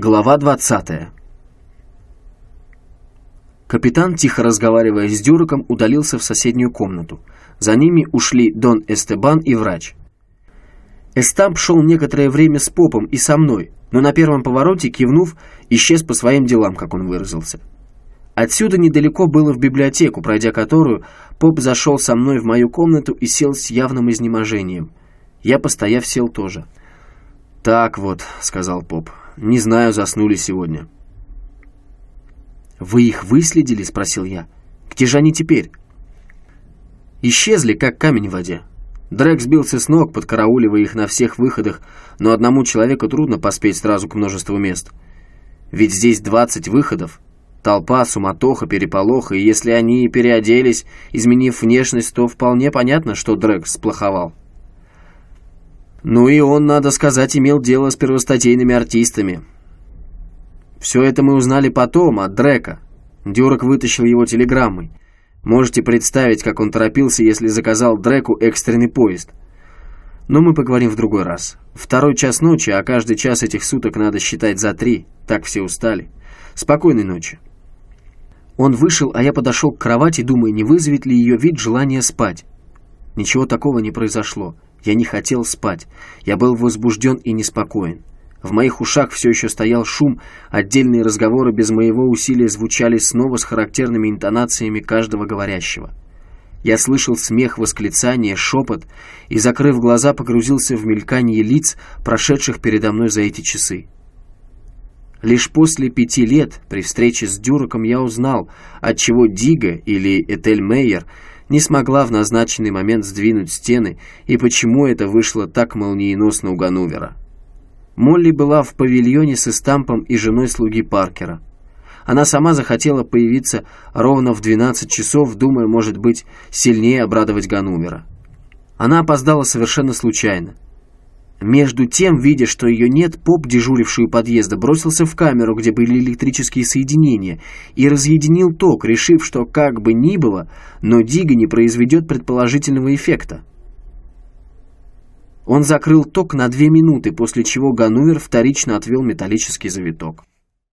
Глава 20. Капитан, тихо разговаривая с Дюроком, удалился в соседнюю комнату. За ними ушли Дон Эстебан и врач. Эстамп шел некоторое время с попом и со мной, но на первом повороте, кивнув, исчез по своим делам, как он выразился. Отсюда недалеко было в библиотеку, пройдя которую, поп зашел со мной в мою комнату и сел с явным изнеможением. Я, постояв, сел тоже. «Так вот», — сказал поп, — не знаю, заснули сегодня». «Вы их выследили?» — спросил я. «Где же они теперь?» Исчезли, как камень в воде. Дрэк сбился с ног, подкарауливая их на всех выходах, но одному человеку трудно поспеть сразу к множеству мест. Ведь здесь двадцать выходов. Толпа, суматоха, переполоха, и если они переоделись, изменив внешность, то вполне понятно, что Дрэк сплоховал. Ну и он, надо сказать, имел дело с первостатейными артистами. Все это мы узнали потом от Дрека. Дюрок вытащил его телеграммой. Можете представить, как он торопился, если заказал Дреку экстренный поезд. Но мы поговорим в другой раз. Второй час ночи, а каждый час этих суток надо считать за три. Так все устали. Спокойной ночи. Он вышел, а я подошел к кровати, думая, не вызовет ли ее вид желание спать. Ничего такого не произошло. Я не хотел спать. Я был возбужден и неспокоен. В моих ушах все еще стоял шум, отдельные разговоры без моего усилия звучали снова с характерными интонациями каждого говорящего. Я слышал смех, восклицание, шепот и, закрыв глаза, погрузился в мелькание лиц, прошедших передо мной за эти часы. Лишь после пяти лет при встрече с Дюроком я узнал, отчего Дига или Этель Мейер – не смогла в назначенный момент сдвинуть стены и почему это вышло так молниеносно у Ганувера. Молли была в павильоне с Истампом и женой слуги Паркера. Она сама захотела появиться ровно в 12 часов, думая, может быть, сильнее обрадовать Ганувера. Она опоздала совершенно случайно. Между тем, видя, что ее нет, поп, дежуривший у подъезда, бросился в камеру, где были электрические соединения, и разъединил ток, решив, что как бы ни было, но дига не произведет предположительного эффекта. Он закрыл ток на две минуты, после чего Ганувер вторично отвел металлический завиток.